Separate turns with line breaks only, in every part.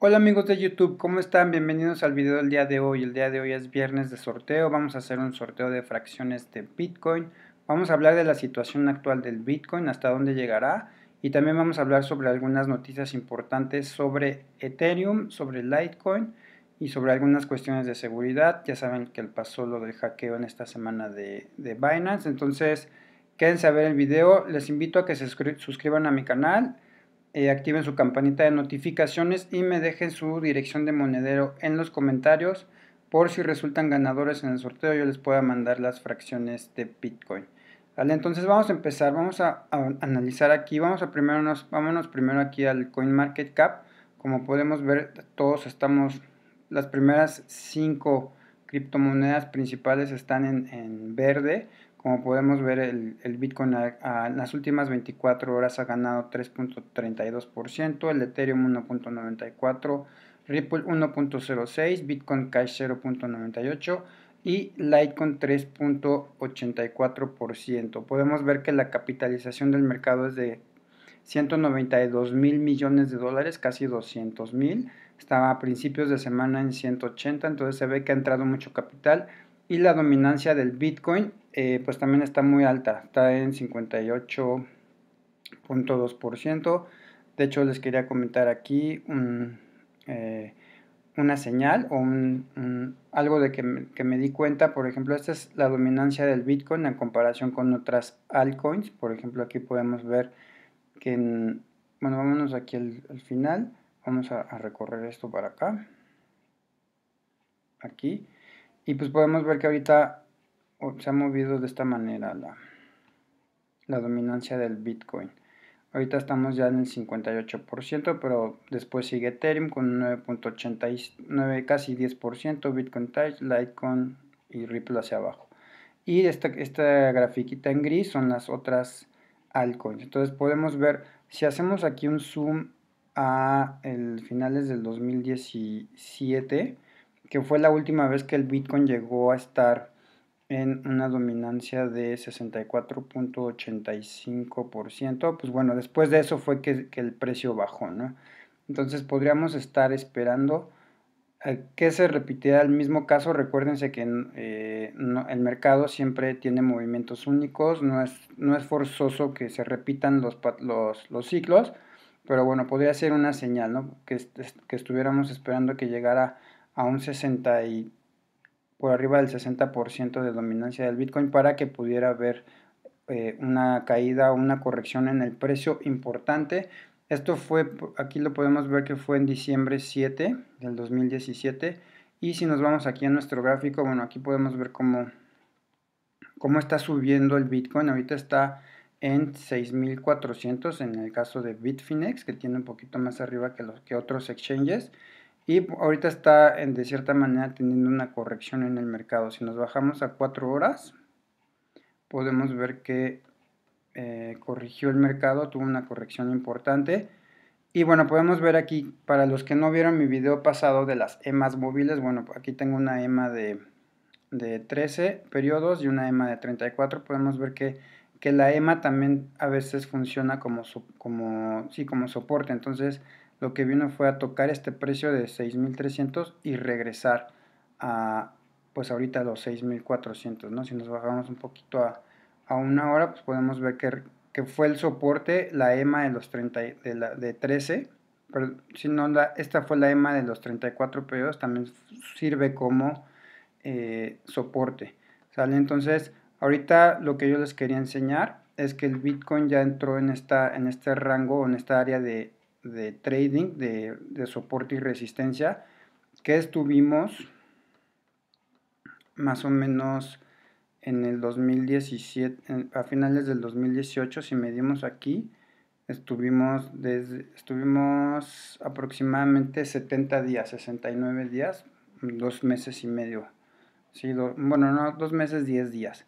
Hola amigos de YouTube, ¿cómo están? Bienvenidos al video del día de hoy. El día de hoy es viernes de sorteo. Vamos a hacer un sorteo de fracciones de Bitcoin. Vamos a hablar de la situación actual del Bitcoin, hasta dónde llegará. Y también vamos a hablar sobre algunas noticias importantes sobre Ethereum, sobre Litecoin y sobre algunas cuestiones de seguridad. Ya saben que el pasó lo del hackeo en esta semana de, de Binance. Entonces, quédense a ver el video. Les invito a que se suscriban a mi canal eh, activen su campanita de notificaciones y me dejen su dirección de monedero en los comentarios por si resultan ganadores en el sorteo yo les pueda mandar las fracciones de Bitcoin. Entonces vamos a empezar, vamos a, analizar aquí, vamos a primero nos, vámonos primero aquí al CoinMarketCap. Como podemos ver, todos estamos, las primeras 5 criptomonedas principales están en verde. Como podemos ver, el, Bitcoin en las últimas 24 horas ha ganado 3.32%, el Ethereum 1.94%, Ripple 1.06%, Bitcoin Cash 0.98% y Litecoin 3.84%. Podemos ver que la capitalización del mercado es de 192 mil millones de dólares, casi 200 mil. Estaba a principios de semana en 180, entonces se ve que ha entrado mucho capital y la dominancia del Bitcoin eh, pues también está muy alta, está en 58.2%. De hecho les quería comentar aquí eh, una señal o algo de que me, di cuenta, por ejemplo, esta es la dominancia del Bitcoin en comparación con otras altcoins. Por ejemplo, aquí podemos ver que, bueno, vámonos aquí al, final, vamos a recorrer esto para acá. Aquí y pues podemos ver que ahorita se ha movido de esta manera la, la dominancia del Bitcoin. Ahorita estamos ya en el 58%, pero después sigue Ethereum con 9.89, casi 10%, Bitcoin Touch, Litecoin y Ripple hacia abajo. Y esta, esta grafiquita en gris son las otras altcoins. Entonces podemos ver, si hacemos aquí un zoom a el finales del 2017, que fue la última vez que el Bitcoin llegó a estar en una dominancia de 64.85%, pues bueno, después de eso fue que, el precio bajó, ¿no? Entonces podríamos estar esperando que se repitiera el mismo caso. Recuérdense que eh, el mercado siempre tiene movimientos únicos, no es, no es forzoso que se repitan los, los, los ciclos, pero bueno, podría ser una señal, ¿no? Que, que estuviéramos esperando que llegara a un 60 y por arriba del 60% de dominancia del Bitcoin para que pudiera haber eh, una caída o una corrección en el precio importante. Esto fue, aquí lo podemos ver que fue en diciembre 7 del 2017. Y si nos vamos aquí a nuestro gráfico, bueno, aquí podemos ver cómo, cómo está subiendo el Bitcoin. Ahorita está en 6400 en el caso de Bitfinex, que tiene un poquito más arriba que los que otros exchanges. Y ahorita está, en, de cierta manera, teniendo una corrección en el mercado. Si nos bajamos a 4 horas, podemos ver que eh, corrigió el mercado, tuvo una corrección importante. Y bueno, podemos ver aquí, para los que no vieron mi video pasado de las EMAs móviles, bueno, aquí tengo una EMA de, 13 periodos y una EMA de 34. Podemos ver que, la EMA también a veces funciona como, como, sí, como soporte. Entonces, lo que vino fue a tocar este precio de 6.300 y regresar a, pues ahorita los 6.400, ¿no? Si nos bajamos un poquito a, una hora, pues podemos ver que, que, fue el soporte, la EMA de los 30, de, la, de 13, pero si no, esta fue la EMA de los 34 periodos, también sirve como eh, soporte, ¿sale? Entonces, ahorita lo que yo les quería enseñar es que el Bitcoin ya entró en, esta, en este rango, o en esta área de de trading, de, soporte y resistencia, que estuvimos más o menos en el 2017, a finales del 2018, si medimos aquí, estuvimos, desde, estuvimos aproximadamente 70 días, 69 días, dos meses y medio. Sí, bueno, no, dos meses, 10 días.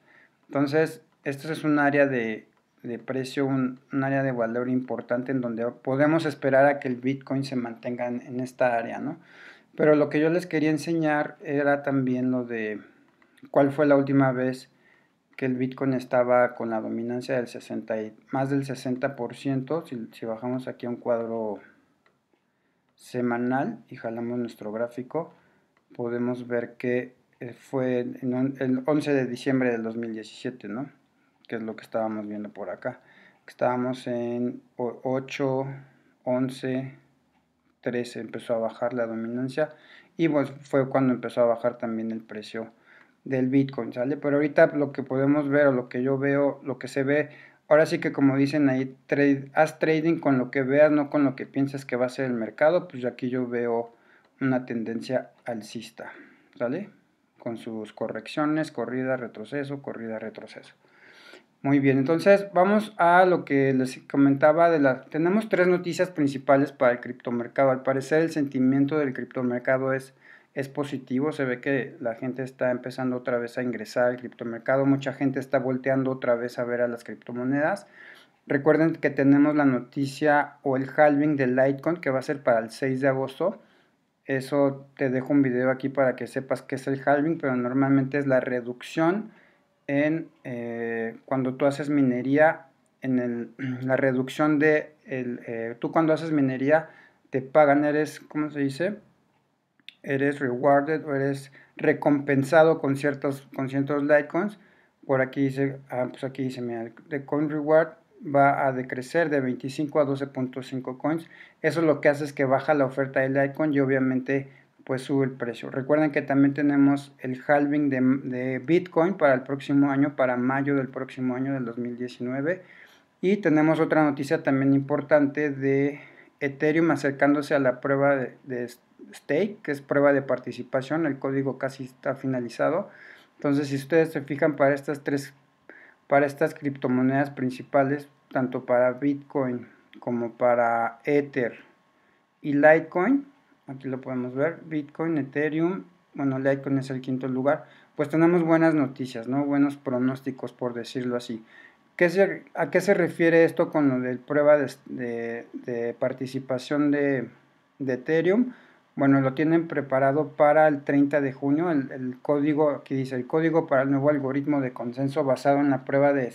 Entonces, esto es un área de, de precio, un, área de valor importante en donde podemos esperar a que el Bitcoin se mantenga en, esta área, ¿no? Pero lo que yo les quería enseñar era también lo de cuál fue la última vez que el Bitcoin estaba con la dominancia del 60 más del 60%, si, bajamos aquí a un cuadro semanal y jalamos nuestro gráfico, podemos ver que eh, fue el 11 de diciembre del 2017, ¿no? que es lo que estábamos viendo por acá. Estábamos en 8, 11, 13 empezó a bajar la dominancia y pues fue cuando empezó a bajar también el precio del Bitcoin, ¿sale? Pero ahorita lo que podemos ver o lo que yo veo, lo que se ve, ahora sí que como dicen ahí, trade, haz trading con lo que veas, no con lo que piensas que va a ser el mercado, pues aquí yo veo una tendencia alcista, ¿sale? Con sus correcciones, corrida, retroceso, corrida, retroceso. Muy bien, entonces vamos a lo que les comentaba de la... Tenemos tres noticias principales para el criptomercado. Al parecer el sentimiento del criptomercado es, es positivo. Se ve que la gente está empezando otra vez a ingresar al criptomercado. Mucha gente está volteando otra vez a ver a las criptomonedas. Recuerden que tenemos la noticia o el halving de Litecoin que va a ser para el 6 de agosto. Eso te dejo un video aquí para que sepas qué es el halving, pero normalmente es la reducción en eh, cuando tú haces minería, en la reducción de, el, eh, tú cuando haces minería te pagan, eres, como se dice? Eres rewarded o eres recompensado con ciertos, con ciertos Litecoins. Por aquí dice, ah, pues aquí dice, mira, coin reward va a decrecer de 25 a 12.5 coins. Eso lo que hace es que baja la oferta del Litecoin y obviamente pues sube el precio. Recuerden que también tenemos el halving de, Bitcoin para el próximo año, para mayo del próximo año del 2019. Y tenemos otra noticia también importante de Ethereum acercándose a la prueba de, de stake, que es prueba de participación. El código casi está finalizado. Entonces, si ustedes se fijan para estas tres, para estas criptomonedas principales, tanto para Bitcoin como para Ether y Litecoin, aquí lo podemos ver, Bitcoin, Ethereum, bueno, Litecoin es el quinto lugar, pues tenemos buenas noticias, ¿no? Buenos pronósticos, por decirlo así. ¿A qué se refiere esto con lo de prueba de, participación de, Ethereum? Bueno, lo tienen preparado para el 30 de junio, el, código, que dice, el código para el nuevo algoritmo de consenso basado en la prueba de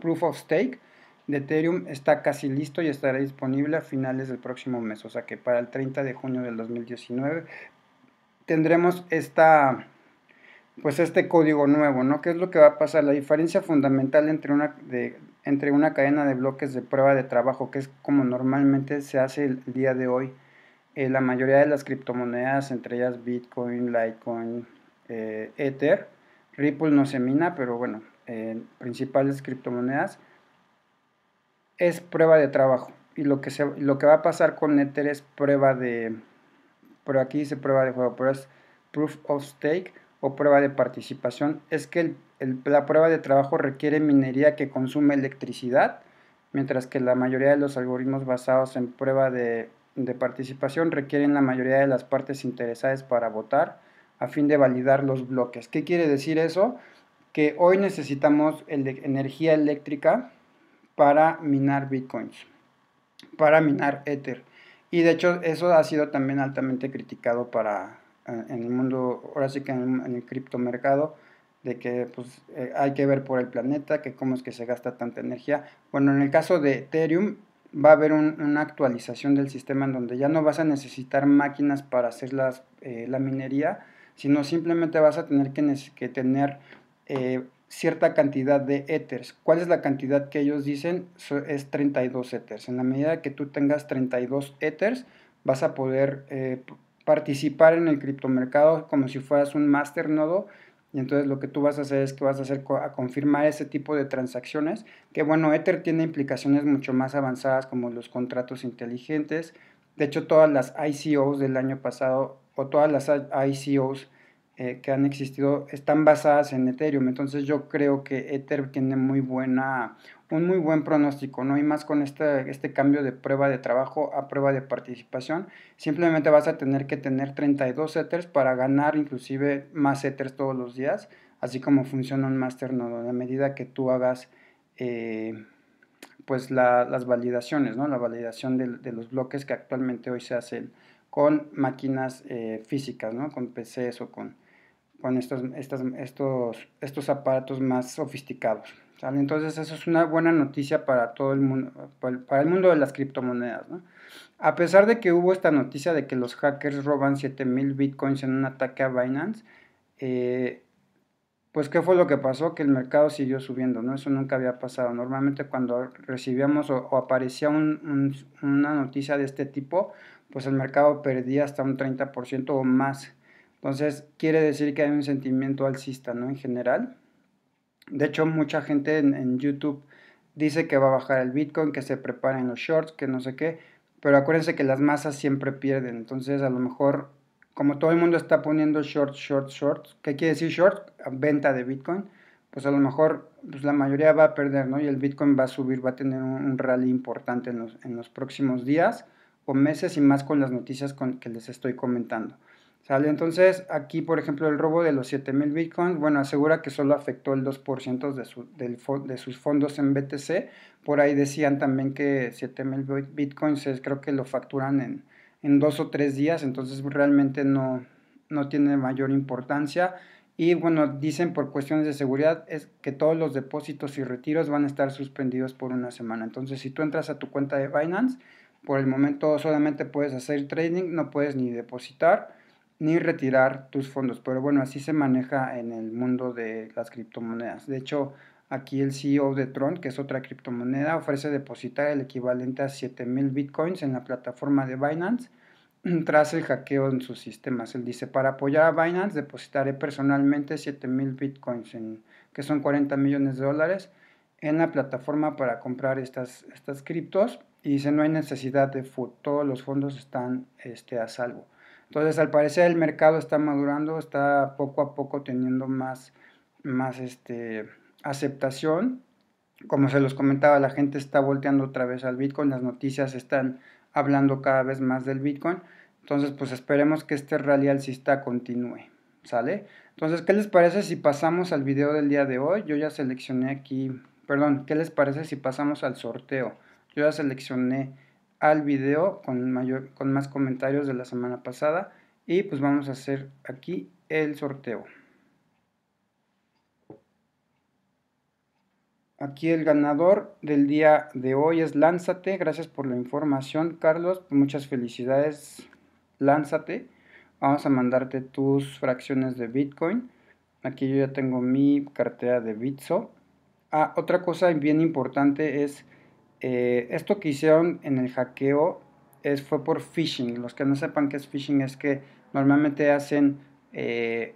Proof of Stake de Ethereum está casi listo y estará disponible a finales del próximo mes, o sea que para el 30 de junio del 2019 tendremos pues este código nuevo, ¿no? ¿Qué es lo que va a pasar? La diferencia fundamental entre una, de, entre una cadena de bloques de prueba de trabajo, que es como normalmente se hace el día de hoy, eh, la mayoría de las criptomonedas, entre ellas Bitcoin, Litecoin, eh, Ether, Ripple no se mina, pero bueno, eh, principales criptomonedas, es prueba de trabajo. Y lo que, se, lo que va a pasar con Ether es prueba de... Pero aquí dice prueba de juego, pero es proof of stake o prueba de participación. Es que la prueba de trabajo requiere minería que consume electricidad, mientras que la mayoría de los algoritmos basados en prueba de, participación requieren la mayoría de las partes interesadas para votar a fin de validar los bloques. ¿Qué quiere decir eso? Que hoy necesitamos energía eléctrica para minar bitcoins, para minar Ether. Y de hecho eso ha sido también altamente criticado para eh, en el mundo, ahora sí que en, el criptomercado, de que pues, eh, hay que ver por el planeta, que cómo es que se gasta tanta energía. Bueno, en el caso de Ethereum va a haber una actualización del sistema en donde ya no vas a necesitar máquinas para hacer eh, la minería, sino simplemente vas a tener que, tener cierta cantidad de Ethers. ¿Cuál es la cantidad que ellos dicen? Es 32 Ethers. En la medida que tú tengas 32 Ethers vas a poder eh, participar en el criptomercado como si fueras un master nodo. Y entonces lo que tú vas a hacer es que vas a hacer a confirmar ese tipo de transacciones. Que bueno, Ether tiene implicaciones mucho más avanzadas como los contratos inteligentes. De hecho, todas las ICOs del año pasado o todas las ICOs eh, que han existido están basadas en Ethereum. Entonces yo creo que Ether tiene muy buena, un muy buen pronóstico, ¿no? Y más con este, este cambio de prueba de trabajo a prueba de participación. Simplemente vas a tener que tener 32 Ethers para ganar inclusive más Ethers todos los días, así como funciona un master Masternodo, a medida que tú hagas... Eh, pues las validaciones, ¿no? La validación de, los bloques que actualmente hoy se hacen con máquinas eh, físicas, ¿no? Con PCs o con, con estos, estos, estos aparatos más sofisticados. Entonces eso es una buena noticia para todo el mundo, para el mundo de las criptomonedas. A pesar de que hubo esta noticia de que los hackers roban 7000 bitcoins en un ataque a Binance, eh, pues qué fue lo que pasó, que el mercado siguió subiendo, ¿no? Eso nunca había pasado. Normalmente cuando recibíamos o, aparecía una noticia de este tipo, pues el mercado perdía hasta un 30% o más. Entonces, quiere decir que hay un sentimiento alcista, ¿no? En general. De hecho, mucha gente en, YouTube dice que va a bajar el Bitcoin, que se preparen los shorts, que no sé qué. Pero acuérdense que las masas siempre pierden. Entonces, a lo mejor, como todo el mundo está poniendo shorts, shorts, shorts, ¿qué quiere decir short? Venta de Bitcoin. Pues a lo mejor pues la mayoría va a perder, ¿no? Y el Bitcoin va a subir, va a tener un, rally importante en los, en los próximos días o meses y más con las noticias con, que les estoy comentando. Entonces, aquí, por ejemplo, el robo de los 7000 bitcoins, bueno, asegura que solo afectó el 2% de, sus fondos en BTC. Por ahí decían también que 7000 bitcoins creo que lo facturan en, en dos o tres días, entonces realmente no, tiene mayor importancia. Y bueno, dicen por cuestiones de seguridad es que todos los depósitos y retiros van a estar suspendidos por una semana. Entonces, si tú entras a tu cuenta de Binance, por el momento solamente puedes hacer trading, no puedes ni depositar ni retirar tus fondos. Pero bueno, así se maneja en el mundo de las criptomonedas. De hecho, aquí el CEO de Tron, que es otra criptomoneda, ofrece depositar el equivalente a 7000 bitcoins en la plataforma de Binance tras el hackeo en sus sistemas. Él dice, para apoyar a Binance depositaré personalmente 7000 bitcoins, que son 40 millones de dólares, en la plataforma para comprar estas, estas criptos. Y dice, no hay necesidad de todos los fondos están este, a salvo. Entonces, al parecer, el mercado está madurando, está poco a poco teniendo más, más este, aceptación. Como se los comentaba, la gente está volteando otra vez al Bitcoin, las noticias están hablando cada vez más del Bitcoin. Entonces, pues esperemos que este rally alcista continúe, ¿sale? Entonces, ¿qué les parece si pasamos al video del día de hoy? Yo ya seleccioné aquí, perdón, ¿qué les parece si pasamos al sorteo? Yo ya seleccioné al video con, mayor, con más comentarios de la semana pasada y pues vamos a hacer aquí el sorteo. Aquí el ganador del día de hoy es Lánzate. Gracias por la información, Carlos. Muchas felicidades, Lánzate. Vamos a mandarte tus fracciones de Bitcoin. Aquí yo ya tengo mi cartera de Bitso. Ah, otra cosa bien importante es eh, esto que hicieron en el hackeo es, fue por phishing. Los que no sepan qué es phishing es que normalmente hacen eh,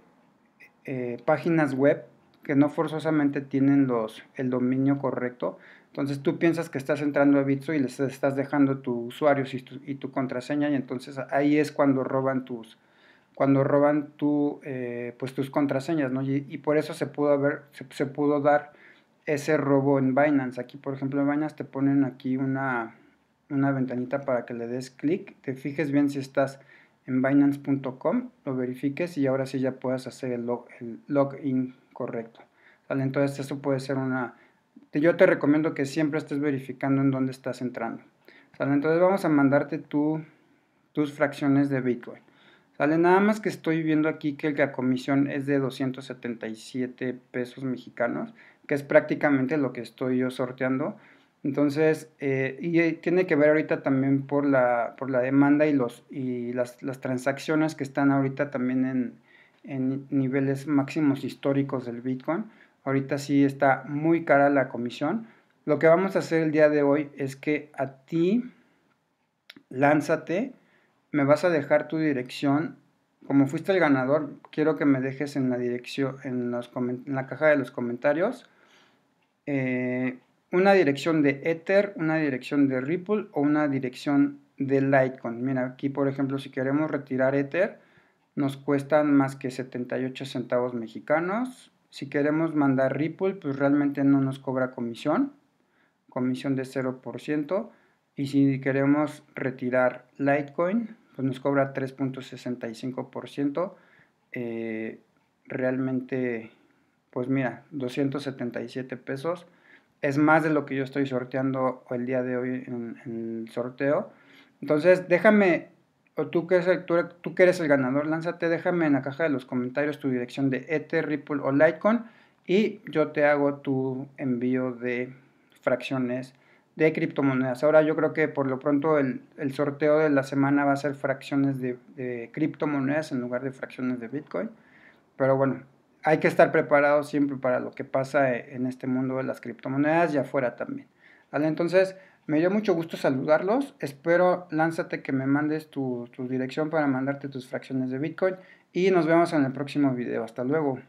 eh, páginas web que no forzosamente tienen los, el dominio correcto. Entonces tú piensas que estás entrando a Bitso y les estás dejando tu usuario y tu, contraseña y entonces ahí es cuando roban tus cuando roban tu, pues tus contraseñas, Y, por eso se pudo, se pudo dar ese robo en Binance. Aquí, por ejemplo, en Binance te ponen aquí una, una ventanita para que le des clic, te fijes bien si estás en binance.com, lo verifiques y ahora sí ya puedas hacer el, login correcto. sale Entonces eso puede ser una... Yo te recomiendo que siempre estés verificando en dónde estás entrando. ¿Sale? Entonces vamos a mandarte tú tus fracciones de Bitcoin. ¿Sale? Nada más que estoy viendo aquí que la comisión es de 277 pesos mexicanos que es prácticamente lo que estoy yo sorteando. Entonces, eh, y eh, tiene que ver ahorita también por la, demanda y, los, y las, transacciones que están ahorita también en, niveles máximos históricos del Bitcoin. Ahorita sí está muy cara la comisión. Lo que vamos a hacer el día de hoy es que a ti, lánzate, me vas a dejar tu dirección. Como fuiste el ganador, quiero que me dejes en la dirección, en, en la caja de los comentarios eh, una dirección de Ether, una dirección de Ripple o una dirección de Litecoin. Mira, aquí por ejemplo, si queremos retirar Ether, nos cuestan más que 78 centavos mexicanos. Si queremos mandar Ripple, pues realmente no nos cobra comisión, comisión de 0%. Y si queremos retirar Litecoin, pues nos cobra 3.65%. Eh, realmente pues mira, 277 pesos. Es más de lo que yo estoy sorteando el día de hoy en, el sorteo. Entonces, déjame, o tú que, eres el, tú, el ganador, lánzate, déjame en la caja de los comentarios tu dirección de Ether, Ripple o Litecoin y yo te hago tu envío de fracciones de criptomonedas. Ahora yo creo que por lo pronto el, el sorteo de la semana va a ser fracciones de criptomonedas en lugar de fracciones de Bitcoin. Pero bueno, hay que estar preparado siempre para lo que pasa en este mundo de las criptomonedas y afuera también. Entonces, me dio mucho gusto saludarlos. Espero, lánzate que me mandes tu dirección para mandarte tus fracciones de Bitcoin. Y nos vemos en el próximo video. Hasta luego.